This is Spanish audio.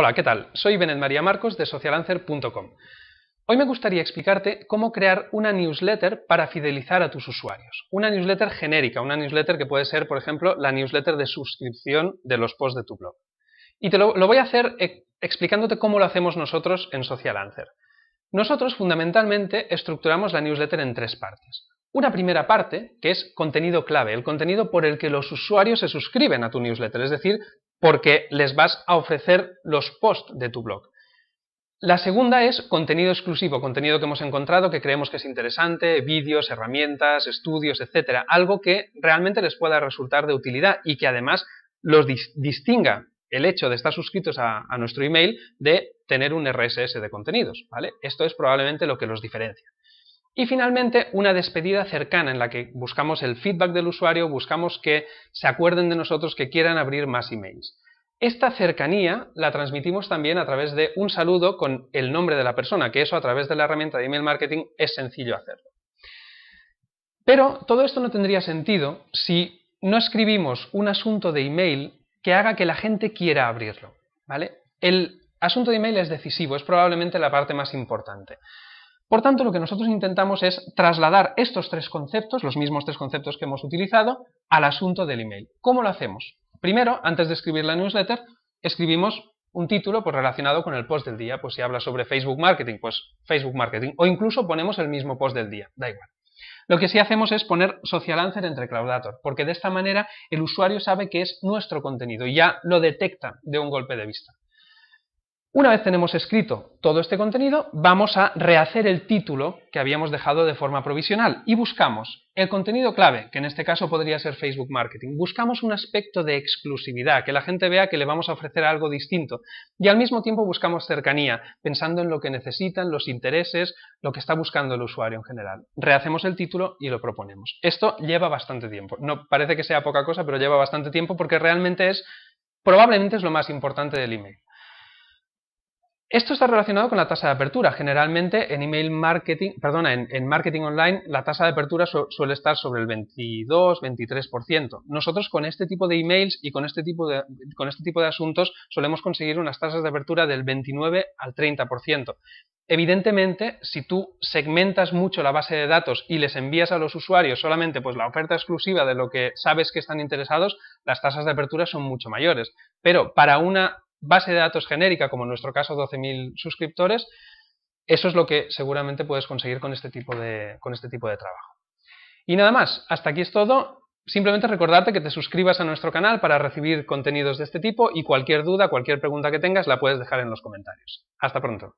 Hola, ¿qué tal? Soy Benet María Marcos de socialancer.com. Hoy me gustaría explicarte cómo crear una newsletter para fidelizar a tus usuarios. Una newsletter genérica, una newsletter que puede ser, por ejemplo, la newsletter de suscripción de los posts de tu blog. Y te lo, voy a hacer eh, explicándote cómo lo hacemos nosotros en Socialancer. Nosotros fundamentalmente estructuramos la newsletter en tres partes. Una primera parte, que es contenido clave, el contenido por el que los usuarios se suscriben a tu newsletter, es decir, porque les vas a ofrecer los posts de tu blog. La segunda es contenido exclusivo, contenido que hemos encontrado que creemos que es interesante, vídeos, herramientas, estudios, etcétera, algo que realmente les pueda resultar de utilidad y que además los distinga el hecho de estar suscritos a, nuestro email de tener un RSS de contenidos, ¿vale? Esto es probablemente lo que los diferencia. Y finalmente, una despedida cercana en la que buscamos el feedback del usuario, buscamos que se acuerden de nosotros, que quieran abrir más emails. Esta cercanía la transmitimos también a través de un saludo con el nombre de la persona, que eso a través de la herramienta de email marketing es sencillo hacerlo. Pero todo esto no tendría sentido si no escribimos un asunto de email que haga que la gente quiera abrirlo. ¿vale? El asunto de email es decisivo, es probablemente la parte más importante. Por tanto, lo que nosotros intentamos es trasladar estos tres conceptos, los mismos tres conceptos que hemos utilizado, al asunto del email. ¿Cómo lo hacemos? Primero, antes de escribir la newsletter, escribimos un título pues, relacionado con el post del día. Pues si habla sobre Facebook Marketing, pues Facebook Marketing. O incluso ponemos el mismo post del día, da igual. Lo que sí hacemos es poner Social Answer entre Cloudator porque de esta manera el usuario sabe que es nuestro contenido y ya lo detecta de un golpe de vista. Una vez tenemos escrito todo este contenido, vamos a rehacer el título que habíamos dejado de forma provisional y buscamos el contenido clave, que en este caso podría ser Facebook Marketing. Buscamos un aspecto de exclusividad, que la gente vea que le vamos a ofrecer algo distinto y al mismo tiempo buscamos cercanía, pensando en lo que necesitan, los intereses, lo que está buscando el usuario en general. Rehacemos el título y lo proponemos. Esto lleva bastante tiempo. No parece que sea poca cosa, pero lleva bastante tiempo porque realmente es probablemente es lo más importante del email. Esto está relacionado con la tasa de apertura. Generalmente en email marketing, perdona, en, marketing online la tasa de apertura suele estar sobre el 22, 23%. Nosotros con este tipo de emails y con este tipo de, con este tipo de asuntos solemos conseguir unas tasas de apertura del 29 al 30%. Evidentemente, si tú segmentas mucho la base de datos y les envías a los usuarios solamente pues la oferta exclusiva de lo que sabes que están interesados, las tasas de apertura son mucho mayores. Pero para una base de datos genérica, como en nuestro caso 12.000 suscriptores, eso es lo que seguramente puedes conseguir con este tipo de, con este tipo de trabajo. Y nada más, hasta aquí es todo. Simplemente recordarte que te suscribas a nuestro canal para recibir contenidos de este tipo y cualquier duda, cualquier pregunta que tengas la puedes dejar en los comentarios. Hasta pronto.